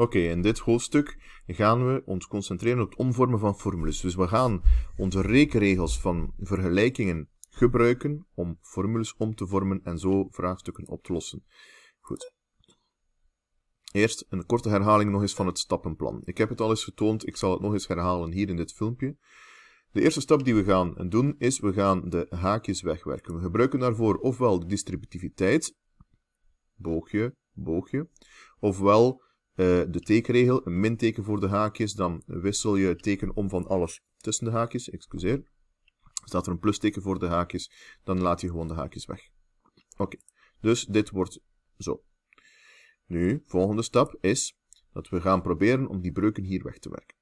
Oké, in dit hoofdstuk gaan we ons concentreren op het omvormen van formules. Dus we gaan onze rekenregels van vergelijkingen gebruiken om formules om te vormen en zo vraagstukken op te lossen. Goed. Eerst een korte herhaling nog eens van het stappenplan. Ik heb het al eens getoond, ik zal het nog eens herhalen hier in dit filmpje. De eerste stap die we gaan doen is, we gaan de haakjes wegwerken. We gebruiken daarvoor ofwel de distributiviteit, boogje, boogje, ofwel eh, de tekenregel, een minteken voor de haakjes, dan wissel je het teken om van alles tussen de haakjes, excuseer. Staat er een plusteken voor de haakjes, dan laat je gewoon de haakjes weg. Oké, dus dit wordt zo. Nu, volgende stap is dat we gaan proberen om die breuken hier weg te werken.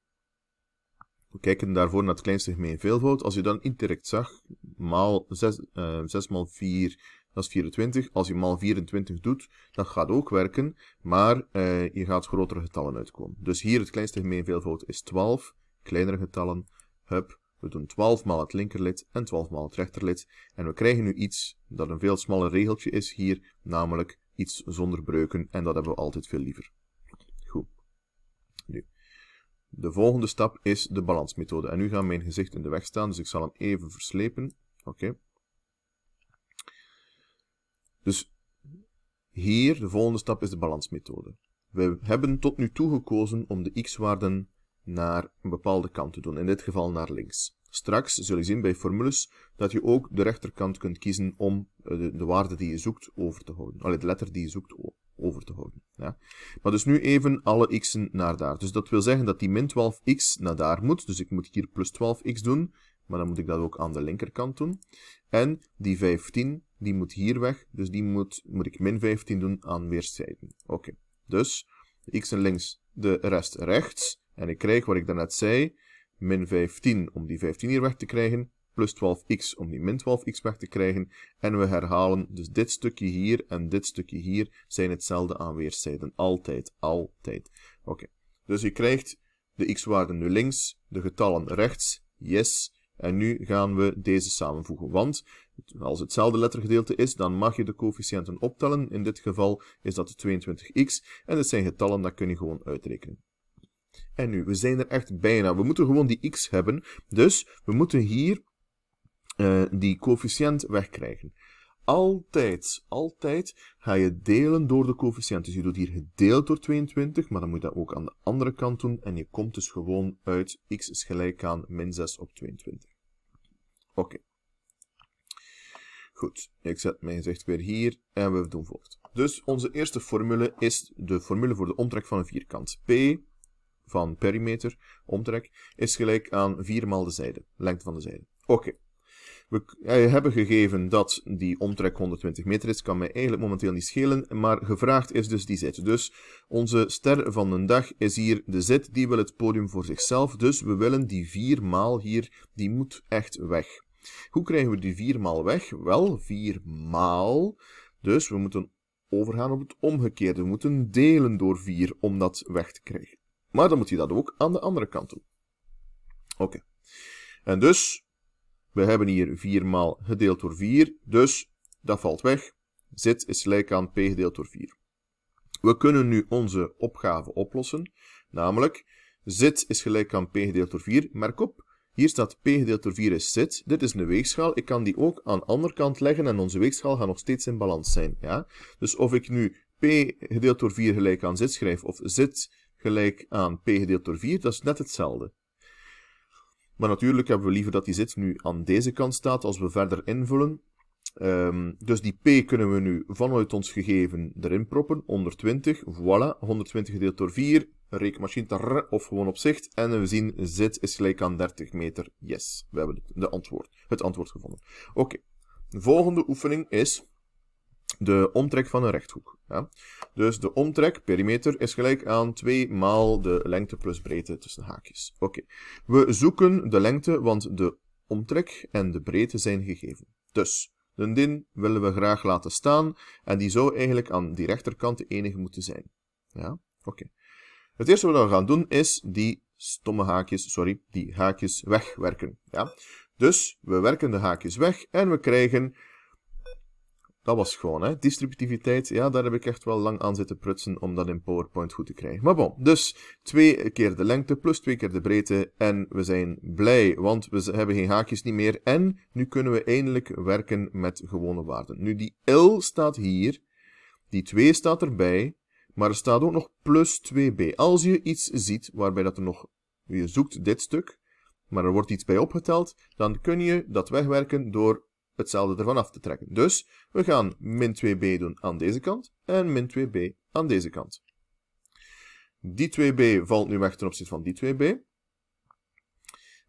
We kijken daarvoor naar het kleinste gemeen veelvoud. Als je dan indirect zag, maal 6, uh, 6 x 4 dat is 24. Als je maal 24 doet, dat gaat ook werken, maar eh, je gaat grotere getallen uitkomen. Dus hier het kleinste gemeen is 12, kleinere getallen, hup, we doen 12 maal het linkerlid en 12 maal het rechterlid. En we krijgen nu iets dat een veel smaller regeltje is hier, namelijk iets zonder breuken. En dat hebben we altijd veel liever. Goed. Nu. De volgende stap is de balansmethode. En nu gaat mijn gezicht in de weg staan, dus ik zal hem even verslepen. Oké. Dus hier, de volgende stap is de balansmethode. We hebben tot nu toe gekozen om de x-waarden naar een bepaalde kant te doen, in dit geval naar links. Straks zul je zien bij formules dat je ook de rechterkant kunt kiezen om eh, de, de waarde die je zoekt over te houden. Allee, de letter die je zoekt over te houden. Ja. Maar dus nu even alle x'en naar daar. Dus dat wil zeggen dat die min 12x naar daar moet. Dus ik moet hier plus 12x doen. Maar dan moet ik dat ook aan de linkerkant doen. En die 15, die moet hier weg. Dus die moet, moet ik min 15 doen aan weerszijden. Oké, okay. dus x en links, de rest rechts. En ik krijg wat ik daarnet zei. Min 15 om die 15 hier weg te krijgen. Plus 12x om die min 12x weg te krijgen. En we herhalen dus dit stukje hier en dit stukje hier zijn hetzelfde aan weerszijden. Altijd, altijd. Oké, dus je krijgt de x-waarden nu links, de getallen rechts. Yes. En nu gaan we deze samenvoegen, want als hetzelfde lettergedeelte is, dan mag je de coëfficiënten optellen. In dit geval is dat de 22x en dat zijn getallen, dat kun je gewoon uitrekenen. En nu, we zijn er echt bijna. We moeten gewoon die x hebben, dus we moeten hier eh, die coëfficiënt wegkrijgen altijd, altijd ga je delen door de coëfficiënt. Dus je doet hier gedeeld door 22, maar dan moet je dat ook aan de andere kant doen. En je komt dus gewoon uit x is gelijk aan min 6 op 22. Oké. Goed, ik zet mijn gezicht weer hier en we doen voort. Dus onze eerste formule is de formule voor de omtrek van een vierkant. P van perimeter, omtrek, is gelijk aan 4 maal de zijde, lengte van de zijde. Oké, we eh, hebben gegeven dat die omtrek 120 meter is, kan mij eigenlijk momenteel niet schelen, maar gevraagd is dus die zit. Dus onze ster van de dag is hier de zit, die wil het podium voor zichzelf, dus we willen die vier maal hier, die moet echt weg. Hoe krijgen we die vier maal weg? Wel, vier maal. dus we moeten overgaan op het omgekeerde. We moeten delen door 4 om dat weg te krijgen. Maar dan moet je dat ook aan de andere kant doen. Oké. En dus we hebben hier 4 maal gedeeld door 4, dus dat valt weg. Z is gelijk aan p gedeeld door 4. We kunnen nu onze opgave oplossen, namelijk z is gelijk aan p gedeeld door 4. Merk op, hier staat p gedeeld door 4 is z. Dit is een weegschaal. Ik kan die ook aan de andere kant leggen en onze weegschaal gaat nog steeds in balans zijn. Ja? Dus of ik nu p gedeeld door 4 gelijk aan z schrijf of z gelijk aan p gedeeld door 4, dat is net hetzelfde. Maar natuurlijk hebben we liever dat die zit nu aan deze kant staat als we verder invullen. Ehm, dus die p kunnen we nu vanuit ons gegeven erin proppen. 120, voilà. 120 gedeeld door 4. Rekenmachine tar, of gewoon op zicht. En we zien z is gelijk aan 30 meter. Yes, we hebben de antwoord, het antwoord gevonden. Oké, de volgende oefening is de omtrek van een rechthoek. Ja. Dus de omtrek, perimeter, is gelijk aan 2 maal de lengte plus breedte tussen haakjes. Oké, we zoeken de lengte, want de omtrek en de breedte zijn gegeven. Dus, de din willen we graag laten staan en die zou eigenlijk aan die rechterkant de enige moeten zijn. Ja, oké. Het eerste wat we gaan doen is die stomme haakjes, sorry, die haakjes wegwerken. Ja? Dus we werken de haakjes weg en we krijgen dat was gewoon, hè. Distributiviteit, ja, daar heb ik echt wel lang aan zitten prutsen om dat in PowerPoint goed te krijgen. Maar bon, dus twee keer de lengte plus twee keer de breedte en we zijn blij, want we hebben geen haakjes niet meer. En nu kunnen we eindelijk werken met gewone waarden. Nu, die L staat hier, die 2 staat erbij, maar er staat ook nog plus 2b. Als je iets ziet waarbij dat er nog, je zoekt dit stuk, maar er wordt iets bij opgeteld, dan kun je dat wegwerken door hetzelfde ervan af te trekken. Dus we gaan min 2b doen aan deze kant en min 2b aan deze kant. Die 2b valt nu weg ten opzichte van die 2b.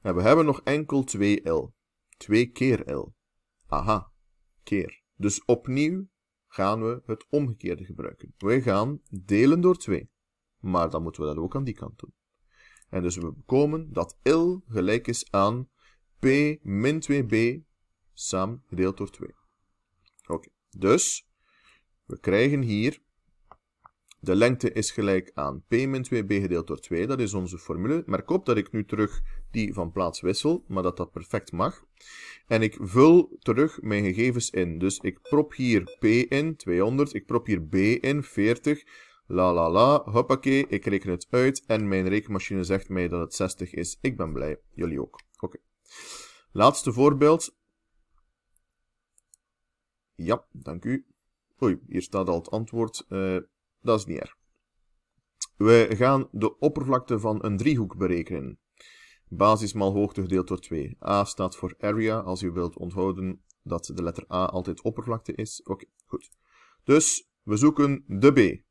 En we hebben nog enkel 2l. 2 keer l. Aha, keer. Dus opnieuw gaan we het omgekeerde gebruiken. We gaan delen door 2. Maar dan moeten we dat ook aan die kant doen. En dus we bekomen dat L gelijk is aan P min 2b samen gedeeld door 2. Oké, dus we krijgen hier de lengte is gelijk aan p min 2b gedeeld door 2. Dat is onze formule. Merk op dat ik nu terug die van plaats wissel, maar dat dat perfect mag. En ik vul terug mijn gegevens in. Dus ik prop hier p in, 200. Ik prop hier b in, 40. La la la, hoppakee, ik reken het uit en mijn rekenmachine zegt mij dat het 60 is. Ik ben blij, jullie ook. Oké. Laatste voorbeeld. Ja, dank u. Oei, hier staat al het antwoord. Eh, dat is niet erg. We gaan de oppervlakte van een driehoek berekenen. Basis maal hoogte gedeeld door 2. A staat voor area, als u wilt onthouden dat de letter A altijd oppervlakte is. Oké, goed. Dus we zoeken de B.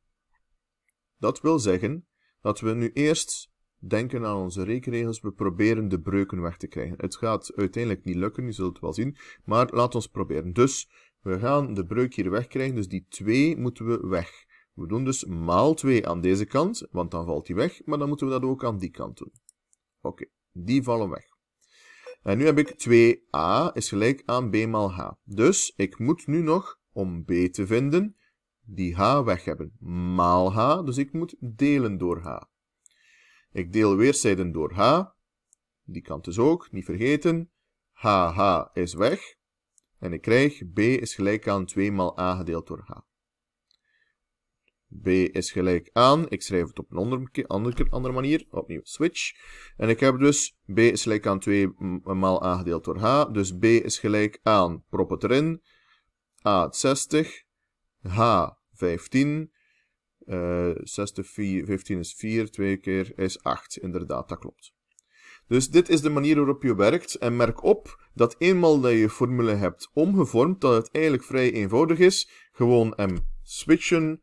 Dat wil zeggen dat we nu eerst denken aan onze rekenregels. We proberen de breuken weg te krijgen. Het gaat uiteindelijk niet lukken, u zult het wel zien. Maar laat ons proberen. Dus we gaan de breuk hier wegkrijgen, dus die 2 moeten we weg. We doen dus maal 2 aan deze kant, want dan valt die weg, maar dan moeten we dat ook aan die kant doen. Oké, die vallen weg. En nu heb ik 2a is gelijk aan b maal h. Dus ik moet nu nog, om b te vinden, die h weg hebben. Maal h, dus ik moet delen door h. Ik deel weerszijden door h. Die kant dus ook, niet vergeten. hh is weg. En ik krijg b is gelijk aan 2 maal a gedeeld door h. b is gelijk aan, ik schrijf het op een andere, andere, andere manier, opnieuw switch. En ik heb dus b is gelijk aan 2 maal a gedeeld door h. Dus b is gelijk aan, prop het erin, a 60, h 15, uh, 15 is 4, 2 keer is 8. Inderdaad, dat klopt. Dus dit is de manier waarop je werkt. En merk op dat eenmaal dat je formule hebt omgevormd, dat het eigenlijk vrij eenvoudig is. Gewoon m switchen,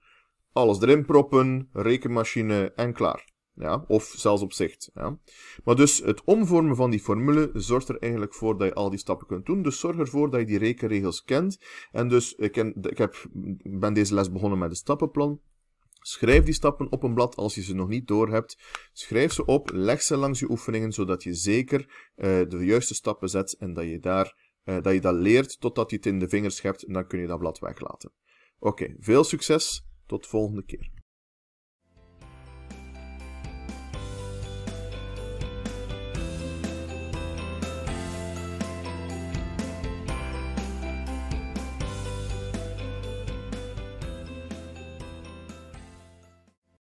alles erin proppen, rekenmachine en klaar. Ja, of zelfs op zicht. Ja. Maar dus het omvormen van die formule zorgt er eigenlijk voor dat je al die stappen kunt doen. Dus zorg ervoor dat je die rekenregels kent. En dus ik, ken, ik heb, ben deze les begonnen met de stappenplan. Schrijf die stappen op een blad als je ze nog niet door hebt. Schrijf ze op, leg ze langs je oefeningen, zodat je zeker uh, de juiste stappen zet en dat je, daar, uh, dat je dat leert totdat je het in de vingers hebt en dan kun je dat blad weglaten. Oké, veel succes, tot de volgende keer.